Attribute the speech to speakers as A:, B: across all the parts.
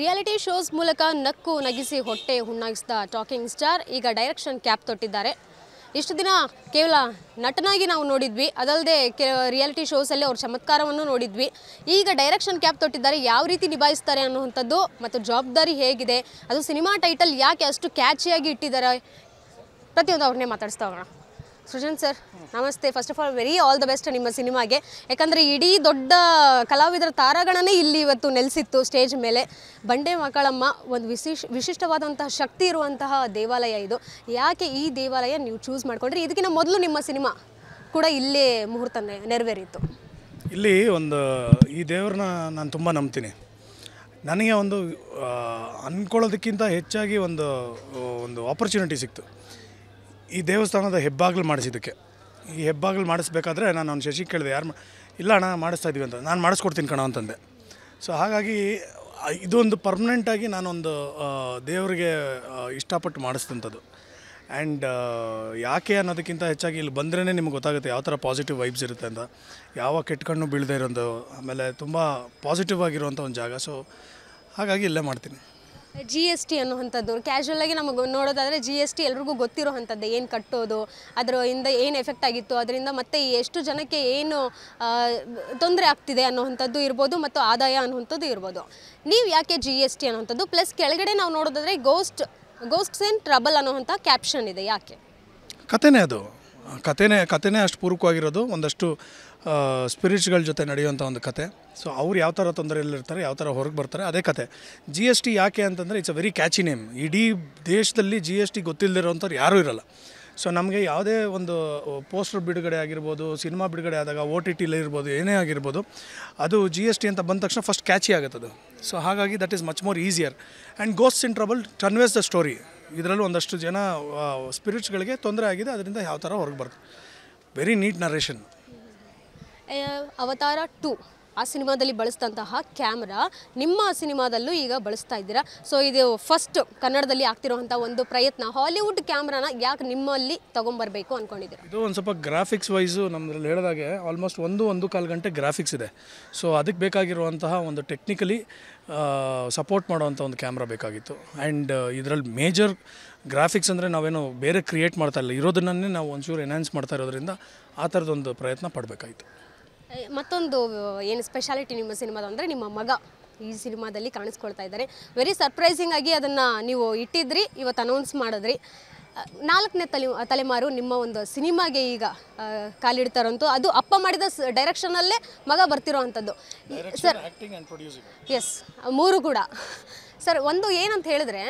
A: reality shows ಮೂಲಕ ನಕ್ಕು ನಗಿಸಿ ಹೊಟ್ಟೆ ಹುಣ್ಣಾಗಿಸಿದ ಟಾಕಿಂಗ್ ಸ್ಟಾರ್ ಈಗ ಡೈರೆಕ್ಷನ್ ಕ್ಯಾಪ್ ತೊಟ್ಟಿದ್ದಾರೆ ಇಷ್ಟು ದಿನ ಕೇವಲ ನಟನಾಗಿ ನಾವು ನೋಡಿದ್ವಿ ಅದಲ್ಲದೆ ಕೆ ರಿಯಾಲಿಟಿ ಶೋಸಲ್ಲಿ ಅವ್ರ ಚಮತ್ಕಾರವನ್ನು ನೋಡಿದ್ವಿ ಈಗ ಡೈರೆಕ್ಷನ್ ಕ್ಯಾಪ್ ತೊಟ್ಟಿದ್ದಾರೆ ಯಾವ ರೀತಿ ನಿಭಾಯಿಸ್ತಾರೆ ಅನ್ನುವಂಥದ್ದು ಮತ್ತು ಜವಾಬ್ದಾರಿ ಹೇಗಿದೆ ಅದು ಸಿನಿಮಾ ಟೈಟಲ್ ಯಾಕೆ ಅಷ್ಟು ಕ್ಯಾಚಿಯಾಗಿ ಇಟ್ಟಿದ್ದಾರೆ ಪ್ರತಿಯೊಂದು ಅವ್ರನ್ನೇ ಮಾತಾಡಿಸ್ತಾ ಹೋಗೋಣ ಸೃಜನ್ ಸರ್ ನಮಸ್ತೆ first of all very all the best ನಿಮ್ಮ ಸಿನಿಮಾಗೆ ಯಾಕಂದರೆ ಇಡೀ ದೊಡ್ಡ ಕಲಾವಿದರ ತಾರಗಳನ್ನೇ ಇಲ್ಲಿ ಇವತ್ತು ನೆಲೆಸಿತ್ತು ಸ್ಟೇಜ್ ಮೇಲೆ ಬಂಡೆ ಮಕ್ಕಳಮ್ಮ ಒಂದು ವಿಶಿಷ್ ವಿಶಿಷ್ಟವಾದಂತಹ ಶಕ್ತಿ ಇರುವಂತಹ ದೇವಾಲಯ ಇದು ಯಾಕೆ ಈ ದೇವಾಲಯ ನೀವು ಚೂಸ್ ಮಾಡಿಕೊಂಡ್ರಿ ಇದಕ್ಕಿಂತ ಮೊದಲು ನಿಮ್ಮ ಸಿನಿಮಾ ಕೂಡ ಇಲ್ಲೇ ಮುಹೂರ್ತ ನೆರವೇರಿತ್ತು
B: ಇಲ್ಲಿ ಒಂದು ಈ ದೇವ್ರನ್ನ ನಾನು ತುಂಬ ನಂಬ್ತೀನಿ ನನಗೆ ಒಂದು ಅಂದ್ಕೊಳ್ಳೋದಕ್ಕಿಂತ ಹೆಚ್ಚಾಗಿ ಒಂದು ಒಂದು ಆಪರ್ಚುನಿಟಿ ಸಿಕ್ತು ಈ ದೇವಸ್ಥಾನದ ಹೆಬ್ಬಾಗ್ಲು ಮಾಡಿಸಿದ್ದಕ್ಕೆ ಈ ಹೆಬ್ಬಾಗ್ಲು ಮಾಡಿಸ್ಬೇಕಾದ್ರೆ ನಾನು ಅವ್ನು ಶಶಿ ಕೇಳಿದೆ ಯಾರು ಇಲ್ಲ ಅಣ್ಣ ಮಾಡಿಸ್ತಾ ಇದ್ದೀವಿ ಅಂತ ನಾನು ಮಾಡಿಸ್ಕೊಡ್ತೀನಿ ಕಣ ಅಂತಂದೆ ಸೊ ಹಾಗಾಗಿ ಇದೊಂದು ಪರ್ಮನೆಂಟಾಗಿ ನಾನೊಂದು ದೇವರಿಗೆ ಇಷ್ಟಪಟ್ಟು ಮಾಡಿಸ್ದಂಥದ್ದು ಆ್ಯಂಡ್ ಯಾಕೆ ಅನ್ನೋದಕ್ಕಿಂತ ಹೆಚ್ಚಾಗಿ ಇಲ್ಲಿ ಬಂದ್ರೇ ನಿಮ್ಗೆ ಗೊತ್ತಾಗುತ್ತೆ ಯಾವ ಥರ ಪಾಸಿಟಿವ್ ವೈಬ್ಸ್ ಇರುತ್ತೆ ಅಂತ ಯಾವ ಕೆಟ್ಟ ಕಣ್ಣು ಇರೋದು ಆಮೇಲೆ ತುಂಬ ಪಾಸಿಟಿವ್ ಆಗಿರುವಂಥ ಒಂದು ಜಾಗ ಸೊ ಹಾಗಾಗಿ ಇಲ್ಲೇ ಮಾಡ್ತೀನಿ
A: ಜಿ ಎಸ್ ಟಿ ಅನ್ನುವಂಥದ್ದು ಆಗಿ ನಮಗೆ ನೋಡೋದಾದರೆ ಜಿ ಎಸ್ ಟಿ ಎಲ್ರಿಗೂ ಗೊತ್ತಿರೋವಂಥದ್ದು ಏನು ಕಟ್ಟೋದು ಅದರಿಂದ ಏನು ಎಫೆಕ್ಟ್ ಆಗಿತ್ತು ಅದರಿಂದ ಮತ್ತೆ ಎಷ್ಟು ಜನಕ್ಕೆ ಏನು ತೊಂದರೆ ಆಗ್ತಿದೆ ಅನ್ನುವಂಥದ್ದು ಇರ್ಬೋದು ಮತ್ತು ಆದಾಯ ಅನ್ನುವಂಥದ್ದು ಇರ್ಬೋದು ನೀವು ಯಾಕೆ ಜಿ ಎಸ್ ಟಿ ಅನ್ನುವಂಥದ್ದು ಪ್ಲಸ್ ಕೆಳಗಡೆ ನಾವು ನೋಡೋದಾದ್ರೆ ಗೋಸ್ಟ್ ಗೋಸ್ಟ್ ಇನ್ ಟ್ರಬಲ್ ಅನ್ನೋವಂಥ ಕ್ಯಾಪ್ಷನ್ ಇದೆ ಯಾಕೆ
B: ಕತೆನೇ ಅದು ಕತೆನೇ ಕತೆನೇ ಅಷ್ಟು ಪೂರ್ವಕವಾಗಿರೋದು ಒಂದಷ್ಟು ಸ್ಪಿರಿಟ್ಸ್ಗಳ ಜೊತೆ ನಡೆಯುವಂಥ ಒಂದು ಕತೆ ಸೊ ಅವ್ರು ಯಾವ ಥರ ತೊಂದರೆಯಲ್ಲಿರ್ತಾರೆ ಯಾವ ಥರ ಹೊರಗೆ ಬರ್ತಾರೆ ಅದೇ ಕತೆ ಜಿ ಎಸ್ ಟಿ ಯಾಕೆ ಅಂತಂದರೆ it's a very catchy name ಇಡೀ ದೇಶದಲ್ಲಿ ಜಿ ಎಸ್ ಟಿ ಗೊತ್ತಿಲ್ಲದಿರೋಂಥವ್ರು ಯಾರೂ ಇರಲ್ಲ ಸೊ ನಮಗೆ ಯಾವುದೇ ಒಂದು ಪೋಸ್ಟರ್ ಬಿಡುಗಡೆ ಆಗಿರ್ಬೋದು ಸಿನಿಮಾ ಬಿಡುಗಡೆ ಆದಾಗ ಓ ಟಿ ಟಿಲೇ ಇರ್ಬೋದು ಏನೇ ಆಗಿರ್ಬೋದು ಅದು ಜಿ ಎಸ್ ಟಿ ಅಂತ ಬಂದ ತಕ್ಷಣ ಫಸ್ಟ್ ಕ್ಯಾಚಿ ಆಗುತ್ತದು ಸೊ ಹಾಗಾಗಿ that is much more easier and ghost in trouble conveys the story ಇದರಲ್ಲೂ ಒಂದಷ್ಟು ಜನ ಸ್ಪಿರಿಟ್ಸ್ಗಳಿಗೆ ತೊಂದರೆ ಆಗಿದೆ ಅದರಿಂದ ಯಾವ ಥರ ಹೊರಗೆ ಬರ್ತದೆ ವೆರಿ ನೀಟ್ ನರೇಷನ್
A: ಅವತಾರ ಟು ಆ ಸಿನಿಮಾದಲ್ಲಿ ಬಳಸಿದಂತಹ ಕ್ಯಾಮ್ರಾ ನಿಮ್ಮ ಸಿನಿಮಾದಲ್ಲೂ ಈಗ ಬಳಸ್ತಾ ಇದ್ದೀರಾ ಸೊ ಇದು ಫಸ್ಟ್ ಕನ್ನಡದಲ್ಲಿ ಆಗ್ತಿರುವಂತಹ ಒಂದು ಪ್ರಯತ್ನ ಹಾಲಿವುಡ್ ಕ್ಯಾಮ್ರಾನ ಯಾಕೆ ನಿಮ್ಮಲ್ಲಿ ತಗೊಂಬರ್ಬೇಕು ಅನ್ಕೊಂಡಿದ್ದೀರಾ
B: ಇದು ಒಂದು ಸ್ವಲ್ಪ ಗ್ರಾಫಿಕ್ಸ್ ವೈಸು ನಮ್ಮದ್ರಲ್ಲಿ ಹೇಳಿದಾಗೆ ಆಲ್ಮೋಸ್ಟ್ ಒಂದು ಒಂದು ಕಾಲು ಗಂಟೆ ಗ್ರಾಫಿಕ್ಸ್ ಇದೆ ಸೊ ಅದಕ್ಕೆ ಬೇಕಾಗಿರುವಂತಹ ಒಂದು ಟೆಕ್ನಿಕಲಿ ಸಪೋರ್ಟ್ ಮಾಡುವಂಥ ಒಂದು ಕ್ಯಾಮ್ರಾ ಬೇಕಾಗಿತ್ತು ಆ್ಯಂಡ್ ಇದರಲ್ಲಿ ಮೇಜರ್ ಗ್ರಾಫಿಕ್ಸ್ ಅಂದರೆ ನಾವೇನು ಬೇರೆ ಕ್ರಿಯೇಟ್ ಮಾಡ್ತಾ ಇಲ್ಲ ಇರೋದನ್ನೇ ನಾವು ಒಂಚೂರು ಎನ್ಹ್ಯಾನ್ಸ್ ಮಾಡ್ತಾ ಇರೋದ್ರಿಂದ ಆ ಥರದೊಂದು ಪ್ರಯತ್ನ ಪಡಬೇಕಾಯಿತು
A: ಮತ್ತೊಂದು ಏನು ಸ್ಪೆಷಾಲಿಟಿ ನಿಮ್ಮ ಸಿನಿಮಾದ ಅಂದರೆ ನಿಮ್ಮ ಮಗ ಈ ಸಿನಿಮಾದಲ್ಲಿ ಕಾಣಿಸ್ಕೊಳ್ತಾ ಇದ್ದಾರೆ ವೆರಿ ಸರ್ಪ್ರೈಸಿಂಗ್ ಆಗಿ ಅದನ್ನು ನೀವು ಇಟ್ಟಿದ್ರಿ ಇವತ್ತು ಅನೌನ್ಸ್ ಮಾಡಿದ್ರಿ ನಾಲ್ಕನೇ ತಲೆ ತಲೆಮಾರು ನಿಮ್ಮ ಒಂದು ಸಿನಿಮಾಗೆ ಈಗ ಕಾಲಿಡ್ತಾರಂತೂ ಅದು ಅಪ್ಪ ಮಾಡಿದ ಡೈರೆಕ್ಷನಲ್ಲೇ ಮಗ ಬರ್ತಿರೋ ಅಂಥದ್ದು ಸರ್ ಎಸ್ ಮೂರು ಕೂಡ ಸರ್ ಒಂದು ಏನಂತ ಹೇಳಿದ್ರೆ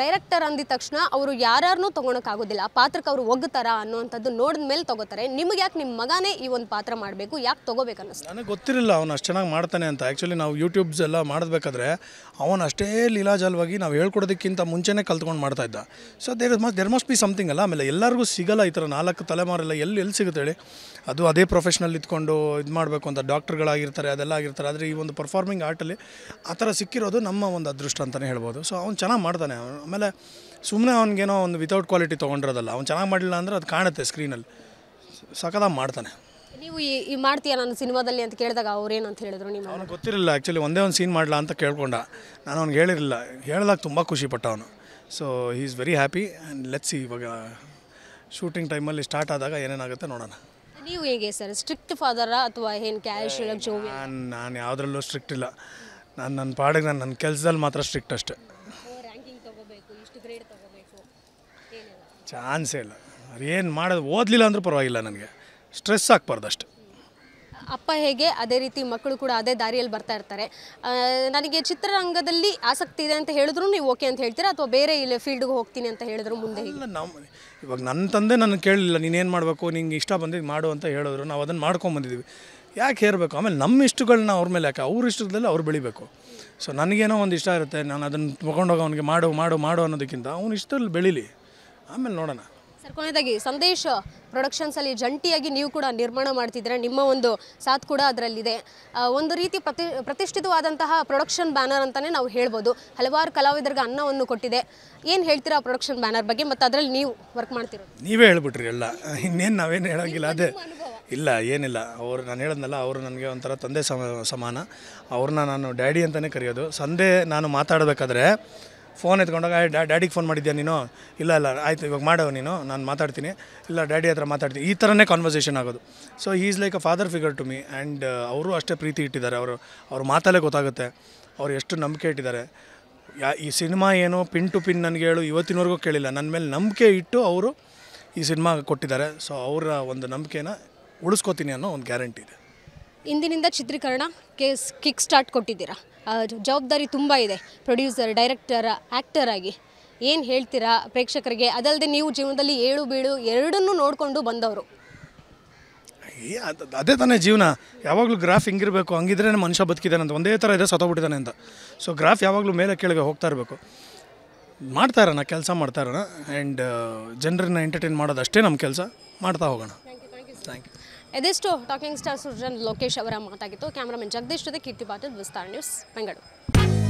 A: ಡೈರೆಕ್ಟರ್ ಅಂದಿದ ತಕ್ಷಣ ಅವರು ಯಾರನ್ನೂ ಆಗೋದಿಲ್ಲ ಆ ಪಾತ್ರಕ್ಕೆ ಅವರು ಒಗ್ತಾರ ಅನ್ನುವಂಥದ್ದು ನೋಡಿದ ಮೇಲೆ ತಗೋತಾರೆ ನಿಮಗೆ ಯಾಕೆ ನಿಮ್ಮ ಮಗನೇ ಈ ಒಂದು ಪಾತ್ರ ಮಾಡಬೇಕು ಯಾಕೆ ತಗೋಬೇಕು ನನಗೆ
B: ಗೊತ್ತಿರಲಿಲ್ಲ ಅವನು ಅಷ್ಟು ಚೆನ್ನಾಗಿ ಮಾಡ್ತಾನೆ ಅಂತ ಆ್ಯಕ್ಚುಲಿ ನಾವು ಯೂಟ್ಯೂಬ್ಸ್ ಎಲ್ಲ ಮಾಡಬೇಕಾದ್ರೆ ಅವನು ಅಷ್ಟೇ ಲೀಲಾಜಾಲವಾಗಿ ನಾವು ಹೇಳ್ಕೊಡೋದಕ್ಕಿಂತ ಮುಂಚೆನೇ ಕಲ್ತ್ಕೊಂಡು ಮಾಡ್ತಾ ಇದ್ದ so there must there must be something ಅಲ್ಲ ಆಮೇಲೆ ಎಲ್ಲರಿಗೂ ಸಿಗಲ್ಲ ಈ ಥರ ನಾಲ್ಕು ತಲೆಮಾರೆಲ್ಲ ಎಲ್ಲಿ ಎಲ್ಲಿ ಸಿಗುತ್ತೆ ಹೇಳಿ ಅದು ಅದೇ ಪ್ರೊಫೆಷ್ನಲ್ ಇದ್ಕೊಂಡು ಇದು ಮಾಡಬೇಕು ಅಂತ ಡಾಕ್ಟರ್ಗಳಾಗಿರ್ತಾರೆ ಅದೆಲ್ಲ ಆಗಿರ್ತಾರೆ ಆದರೆ ಈ ಒಂದು ಪರ್ಫಾರ್ಮಿಂಗ್ ಆರ್ಟಲ್ಲಿ ಆ ಥರ ಸಿಕ್ಕಿರೋದು ನಮ್ಮ ಒಂದು ಅದೃಷ್ಟ ಅಂತಲೇ ಹೇಳ್ಬೋದು ಸೊ ಅವ್ನು ಚೆನ್ನಾಗಿ ಮಾಡ್ತಾನೆ ಆಮೇಲೆ ಸುಮ್ಮನೆ ಅವ್ನಿಗೇನೋ ಒಂದು ವಿತೌಟ್ ಕ್ವಾಲಿಟಿ ತೊಗೊಂಡಿರೋದಲ್ಲ ಅವ್ನು ಚೆನ್ನಾಗಿ ಮಾಡಿಲ್ಲ ಅಂದರೆ ಅದು ಕಾಣುತ್ತೆ ಸ್ಕ್ರೀನಲ್ಲಿ ಸಖತ್ತಾಗಿ ಮಾಡ್ತಾನೆ
A: ನೀವು ಈ ಮಾಡ್ತೀಯ ನಾನು ಸಿನಿಮಾದಲ್ಲಿ ಅಂತ ಕೇಳಿದಾಗ ಅಂತ ಹೇಳಿದ್ರು ನೀವು ಅವ್ನಿಗೆ
B: ಗೊತ್ತಿರಲಿಲ್ಲ ಆ್ಯಕ್ಚುಲಿ ಒಂದೇ ಒಂದು ಸೀನ್ ಮಾಡಲ ಅಂತ ಕೇಳ್ಕೊಂಡ ನಾನು ಅವ್ನಿಗೆ ಹೇಳಿರಲಿಲ್ಲ ಹೇಳಿದಾಗ ತುಂಬ ಖುಷಿಪಟ್ಟ ಅವನು so he is very happy and let's ಇವಾಗ ಶೂಟಿಂಗ್ ಟೈಮಲ್ಲಿ ಸ್ಟಾರ್ಟ್ ಆದಾಗ ಏನೇನಾಗುತ್ತೆ ನೋಡೋಣ
A: ನೀವು ಹೇಗೆ ಸರ್ ಸ್ಟ್ರಿಕ್ಟ್ ಫಾದರ ಅಥವಾ ಏನು ಕ್ಯಾಶ್ ನಾನು
B: ನಾನು ಯಾವುದ್ರಲ್ಲೂ ಸ್ಟ್ರಿಕ್ಟ್ ಇಲ್ಲ ನಾನು ನನ್ನ ಪಾಡಿಗೆ ನಾನು ನನ್ನ ಕೆಲಸದಲ್ಲಿ ಮಾತ್ರ ಸ್ಟ್ರಿಕ್ಟ್ ಅಷ್ಟೇ ಚಾನ್ಸೇ ಇಲ್ಲ ಅವ್ರು ಏನು ಮಾಡೋದು ಓದಲಿಲ್ಲ ಅಂದರೂ ಪರವಾಗಿಲ್ಲ ನನಗೆ ಸ್ಟ್ರೆಸ್ ಆಗ್ಬಾರ್ದು ಅಷ್ಟು
A: ಅಪ್ಪ ಹೇಗೆ ಅದೇ ರೀತಿ ಮಕ್ಕಳು ಕೂಡ ಅದೇ ದಾರಿಯಲ್ಲಿ ಬರ್ತಾ ಇರ್ತಾರೆ ನನಗೆ ಚಿತ್ರರಂಗದಲ್ಲಿ ಆಸಕ್ತಿ ಇದೆ ಅಂತ ಹೇಳಿದ್ರು ನೀವು ಓಕೆ ಅಂತ ಹೇಳ್ತೀರಾ ಅಥವಾ ಬೇರೆ ಇಲ್ಲ ಫೀಲ್ಡ್ಗೆ ಹೋಗ್ತೀನಿ ಅಂತ ಹೇಳಿದ್ರು ಮುಂದೆ ಇಲ್ಲ ನಮ್ಮ
B: ಇವಾಗ ನನ್ನ ತಂದೆ ನನಗೆ ಕೇಳಲಿಲ್ಲ ಏನು ಮಾಡಬೇಕು ನಿಂಗೆ ಇಷ್ಟ ಬಂದಿದ್ದು ಮಾಡು ಅಂತ ಹೇಳಿದ್ರು ನಾವು ಅದನ್ನು ಮಾಡ್ಕೊಂಬಂದಿದ್ದೀವಿ ಯಾಕೆ ಹೇರಬೇಕು ಆಮೇಲೆ ನಮ್ಮ ಇಷ್ಟಗಳನ್ನ ಅವ್ರ ಮೇಲೆ ಯಾಕೆ ಅವ್ರ ಇಷ್ಟದಲ್ಲಿ ಅವ್ರು ಬೆಳಿಬೇಕು ಸೊ ನನಗೇನೋ ಒಂದು ಇಷ್ಟ ಇರುತ್ತೆ ನಾನು ಅದನ್ನು ತೊಗೊಂಡೋಗಿ ಅವನಿಗೆ ಮಾಡು ಮಾಡು ಮಾಡು ಅನ್ನೋದಕ್ಕಿಂತ ಅವ್ನ ಇಷ್ಟದಲ್ಲಿ ಬೆಳೀಲಿ ಆಮೇಲೆ ನೋಡೋಣ
A: ಸರ್ ಕೊನೆಯದಾಗಿ ಸಂದೇಶ್ ಪ್ರೊಡಕ್ಷನ್ಸಲ್ಲಿ ಜಂಟಿಯಾಗಿ ನೀವು ಕೂಡ ನಿರ್ಮಾಣ ಮಾಡ್ತಿದ್ರೆ ನಿಮ್ಮ ಒಂದು ಸಾಥ್ ಕೂಡ ಅದರಲ್ಲಿದೆ ಒಂದು ರೀತಿ ಪ್ರತಿ ಪ್ರತಿಷ್ಠಿತವಾದಂತಹ ಪ್ರೊಡಕ್ಷನ್ ಬ್ಯಾನರ್ ಅಂತಲೇ ನಾವು ಹೇಳ್ಬೋದು ಹಲವಾರು ಕಲಾವಿದರಿಗೆ ಅನ್ನವನ್ನು ಕೊಟ್ಟಿದೆ ಏನು ಹೇಳ್ತೀರಾ ಪ್ರೊಡಕ್ಷನ್ ಬ್ಯಾನರ್ ಬಗ್ಗೆ ಮತ್ತು ಅದರಲ್ಲಿ ನೀವು ವರ್ಕ್ ಮಾಡ್ತೀರ
B: ನೀವೇ ಹೇಳ್ಬಿಟ್ರಿ ಎಲ್ಲ ಇನ್ನೇನು ನಾವೇನು ಹೇಳೋಂಗಿಲ್ಲ ಅದೇ ಇಲ್ಲ ಏನಿಲ್ಲ ಅವರು ನಾನು ಹೇಳಿದ್ನಲ್ಲ ಅವರು ನನಗೆ ಒಂಥರ ತಂದೆ ಸಮಾನ ಅವ್ರನ್ನ ನಾನು ಡ್ಯಾಡಿ ಅಂತಲೇ ಕರೆಯೋದು ಸಂದೇ ನಾನು ಮಾತಾಡಬೇಕಾದ್ರೆ ಫೋನ್ ಎತ್ಕೊಂಡಾಗ ಡ್ಯಾಡಿಗೆ ಫೋನ್ ಮಾಡಿದ್ಯಾ ನೀನು ಇಲ್ಲ ಇಲ್ಲ ಆಯಿತು ಇವಾಗ ಮಾಡೋ ನೀನು ನಾನು ಮಾತಾಡ್ತೀನಿ ಇಲ್ಲ ಡ್ಯಾಡಿ ಹತ್ರ ಮಾತಾಡ್ತೀನಿ ಈ ಥರನೇ ಕಾನ್ವರ್ಸೇಷನ್ ಆಗೋದು so he is like a father figure to me and ಅವರು ಅಷ್ಟೇ ಪ್ರೀತಿ ಇಟ್ಟಿದ್ದಾರೆ ಅವರು ಅವ್ರ ಮಾತಲ್ಲೇ ಗೊತ್ತಾಗುತ್ತೆ ಅವ್ರು ಎಷ್ಟು ನಂಬಿಕೆ ಇಟ್ಟಿದ್ದಾರೆ ಯಾ ಈ ಸಿನಿಮಾ ಏನು ಪಿನ್ ಟು ಪಿನ್ ನನಗೆ ಹೇಳು ಇವತ್ತಿನವರೆಗೂ ಕೇಳಿಲ್ಲ ನನ್ನ ಮೇಲೆ ನಂಬಿಕೆ ಇಟ್ಟು ಅವರು ಈ ಸಿನಿಮಾ ಕೊಟ್ಟಿದ್ದಾರೆ ಸೊ ಅವರ ಒಂದು ನಂಬಿಕೆನ ಉಳಿಸ್ಕೋತೀನಿ ಅನ್ನೋ ಒಂದು ಗ್ಯಾರಂಟಿ ಇದೆ
A: ಇಂದಿನಿಂದ ಚಿತ್ರೀಕರಣ ಕೇಸ್ ಕಿಕ್ ಸ್ಟಾರ್ಟ್ ಕೊಟ್ಟಿದ್ದೀರಾ ಜವಾಬ್ದಾರಿ ತುಂಬ ಇದೆ ಪ್ರೊಡ್ಯೂಸರ್ ಡೈರೆಕ್ಟರ್ ಆ್ಯಕ್ಟರ್ ಆಗಿ ಏನು ಹೇಳ್ತೀರಾ ಪ್ರೇಕ್ಷಕರಿಗೆ ಅದಲ್ಲದೆ ನೀವು ಜೀವನದಲ್ಲಿ ಏಳು ಬೀಳು ಎರಡನ್ನೂ ನೋಡಿಕೊಂಡು ಬಂದವರು
B: ಅದೇ ತಾನೇ ಜೀವನ ಯಾವಾಗಲೂ ಗ್ರಾಫ್ ಹಿಂಗಿರಬೇಕು ಹಂಗಿದ್ರೆ ಮನುಷ್ಯ ಬದುಕಿದ್ದಾನೆ ಅಂತ ಒಂದೇ ಥರ ಇದೆ ಸತೋಗ್ಬಿಟ್ಟಿದ್ದಾನೆ ಅಂತ ಸೊ ಗ್ರಾಫ್ ಯಾವಾಗಲೂ ಮೇಲೆ ಕೆಳಗೆ ಹೋಗ್ತಾ ಇರಬೇಕು ಮಾಡ್ತಾ ಇರೋಣ ಕೆಲಸ ಮಾಡ್ತಾ ಇರೋಣ ಆ್ಯಂಡ್ ಜನರನ್ನ ಎಂಟರ್ಟೈನ್ ಮಾಡೋದು ಅಷ್ಟೇ ನಮ್ಮ ಕೆಲಸ ಮಾಡ್ತಾ ಹೋಗೋಣ
A: ಥ್ಯಾಂಕ್ ಯು ಎದೆಷ್ಟು ಟಾಕಿಂಗ್ ಸ್ಟಾರ್ ಸುರ್ಜನ್ ಲೋಕೇಶ್ ಅವರ ಮಾತಾಗಿತ್ತು ಕ್ಯಾಮರಾಮನ್ ಜಗದೀಶ್ ಜೊತೆ ಕೀರ್ತಿ ಪಾಟೀಲ್ ವಿಸ್ತಾರ ನ್ಯೂಸ್ ಬೆಂಗಳೂರು